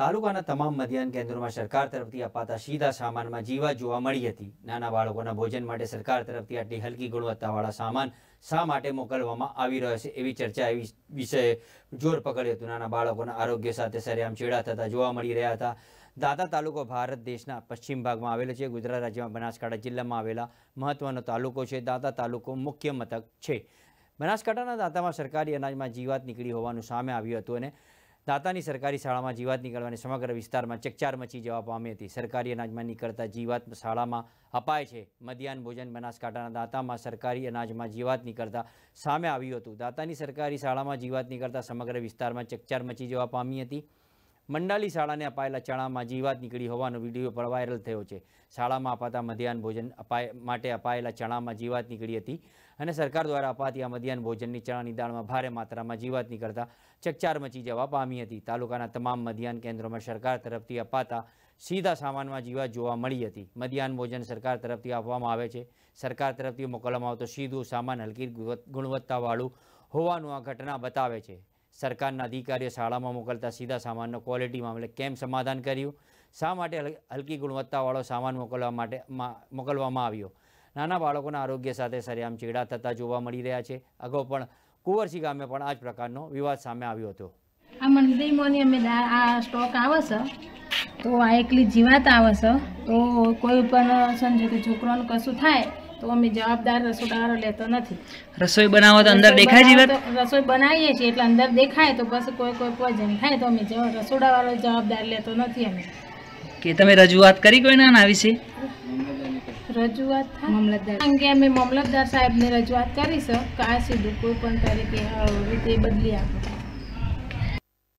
તાલુકાના તમામ મધ્યાહન કેન્દ્રોમાં સરકાર તરફથી અપાતા સીધા સામાનમાં જીવા જોવા મળી હતી નાના બાળકોના ભોજન માટે સરકાર તરફથી આટલી હલકી ગુણવત્તાવાળા સામાન શા માટે મોકલવામાં આવી રહ્યો છે એવી ચર્ચા એવી વિષયે જોર પકડ્યું હતું નાના બાળકોના આરોગ્ય સાથે સરેઆમ ચેડા થતા જોવા મળી રહ્યા હતા દાદા તાલુકો ભારત દેશના પશ્ચિમ ભાગમાં આવેલો છે ગુજરાત રાજ્યમાં બનાસકાંઠા જિલ્લામાં આવેલા મહત્વનો તાલુકો છે દાદા તાલુકો મુખ્ય મથક છે બનાસકાંઠાના દાતામાં સરકારી અનાજમાં જીવાત નીકળી હોવાનું સામે આવ્યું હતું અને દાતાની સરકારી શાળામાં જીવાત નીકળવાની સમગ્ર વિસ્તારમાં ચકચાર મચી જવા પામી હતી સરકારી અનાજમાં નીકળતા જીવાત શાળામાં અપાય છે મધ્યાહન ભોજન બનાસકાંઠાના દાંતામાં સરકારી અનાજમાં જીવાત નીકળતા સામે આવ્યું હતું દાતાની સરકારી શાળામાં જીવાત નીકળતા સમગ્ર વિસ્તારમાં ચકચાર મચી જવા પામી હતી મંડાલી શાળાને અપાયેલા ચણામાં જીવાત નીકળી હોવાનો વિડીયો પણ વાયરલ થયો છે શાળામાં અપાતા મધ્યાહન ભોજન અપાય માટે અપાયેલા ચણામાં જીવાત નીકળી હતી અને સરકાર દ્વારા અપાતી આ મધ્યાહન ભોજનની ચણાની દાળમાં ભારે માત્રામાં જીવાત નીકળતા ચકચાર મચી જવા પામી હતી તાલુકાના તમામ મધ્યાહન કેન્દ્રોમાં સરકાર તરફથી અપાતા સીધા સામાનમાં જીવાત જોવા મળી હતી મધ્યાહન ભોજન સરકાર તરફથી આપવામાં આવે છે સરકાર તરફથી મોકલવામાં આવતો સીધું સામાન હલકી ગુણવત્તાવાળું હોવાનું આ ઘટના બતાવે છે સરકારના અધિકારીઓ શાળામાં મોકલતા સીધા સામાનનો ક્વોલિટી મામલે કેમ સમાધાન કર્યું શા માટે હલકી ગુણવત્તાવાળો સામાન મોકલવા માટે મોકલવામાં આવ્યો નાના બાળકોના આરોગ્ય સાથે સરેઆમ ચેડા થતા જોવા મળી રહ્યા છે અગાઉ પણ કુંવરસી ગામે પણ આ જ પ્રકારનો વિવાદ સામે આવ્યો હતો આ મંદીમાં અમે આ સ્ટોક આવે છે તો આ એકલી જીવાત આવે છે તો કોઈ પણ સમજો કે છોકરાનું કશું થાય તો અમે જવાબદાર રસોડાવાળો લેતો નથી રસોઈ બનાવો તો અંદર દેખાય છે રસોઈ બનાવીએ છીએ એટલે અંદર દેખાય તો બસ કોઈ કોઈ પોઈઝન ખાય તો અમે રસોડાવાળો જવાબદાર લેતો નથી અમે કે તમે રજૂઆત કરી કોઈ ના વિશે રજૂઆત મામલતદાર અંગે અમે મામલતદાર સાહેબને રજૂઆત કરીશ કે આ સીધું કોઈ પણ તરીકે રીતે બદલી આપો